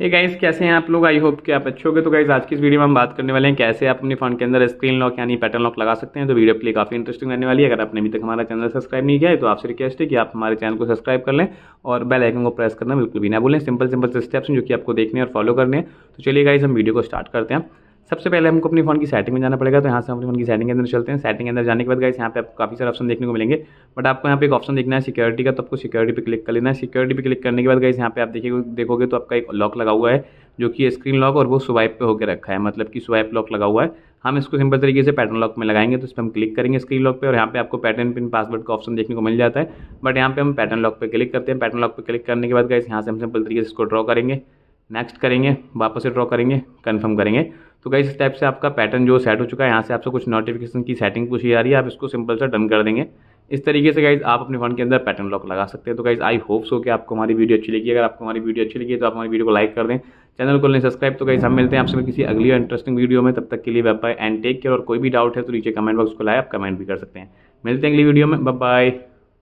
hey guys कैसे हैं आप लोग आई होप कि आप अच्छे होंगे तो गाइज आज की इस वीडियो में हम बात करने वाले हैं कैसे आप अपने फोन के अंदर स्क्रीन लॉक यानी पैटर्न लॉक लगा सकते हैं तो वीडियो लिए काफ़ी इंटरेस्टिंग रहने वाली है अगर आपने अभी तक हमारा चैनल सब्सक्राइब नहीं किया है तो आपसे रिक्वेस्ट है कि आप हमारे चैनल को सब्सक्राइब कर लें और बेल आइकन को प्रेस करना बिल्कुल भी ना भूलें सिंपल सिंपल स्टेप्स हैं जो कि आपको देखने और फॉलो करने हैं तो चलिए गाइज हम वीडियो को स्टार्ट करते हैं सबसे पहले हमको अपने फोन की सेटिंग में जाना पड़ेगा तो यहाँ से हम अपने फोन की सेटिंग के अंदर चलते हैं सेटिंग के अंदर जाने के बाद गाइस यहाँ पे आपको काफ़ी सारे ऑप्शन देखने को मिलेंगे बट आपको यहाँ पे एक ऑप्शन देखना है सिक्योरिटी का तो आपको सिक्योरिटी पे क्लिक कर लेना है सिक्योरिटी पे क्लिक करने के बाद गाइस यहाँ पे आप देखिए देखोगे तो आपका एक लॉक लगा हुआ है जो कि स्क्रीन लॉक और वो स्वाइप पे होकर रखा है मतलब कि स्वाइप लॉक लगा हुआ है हम इसको सिंपल तरीके से पैटर्न लॉक में लगाएंगे तो इस पर हम क्लिक करेंगे स्क्रीन लॉक पे और यहाँ पे आपको पैटर्न पिन पासवर्ड का ऑप्शन देखने को मिल जाता है बट यहाँ पे हम पैटर्न लॉक पे क्लिक करते हैं पैटर्न लॉक पे क्लिक करने के बाद गाइस यहाँ से हम सिंपल तरीके से इसको ड्रॉ करेंगे नेक्स्ट करेंगे वापस से ड्रॉ करेंगे कन्फर्म करेंगे तो गई इस टाइप से आपका पैटर्न जो सेट हो चुका है यहाँ से आपसे कुछ नोटिफिकेशन की सेटिंग पूछी जा रही है आप इसको सिंपल से डन कर देंगे इस तरीके से गाइज आप अपने फोन के अंदर पैटर्न लॉक लगा सकते हैं तो गाइज आई होप सो कि आपको हमारी वीडियो अच्छी लगी अगर आपको हमारी वीडियो अच्छी लगी तो आप हमारी वीडियो को लाइक कर दें चैनल को नहीं सब्सक्राइब तो गाइज हम मिलते हैं आपसे किसी अगली और इंटरेस्टिंग वीडियो में तब तक के लिए वेब बाय एंड टेक केयर और कोई भी डाउट है तो नीचे कमेंट बॉक्स को लाए आप कमेंट भी कर सकते हैं मिलते हैं अगली वीडियो में बाय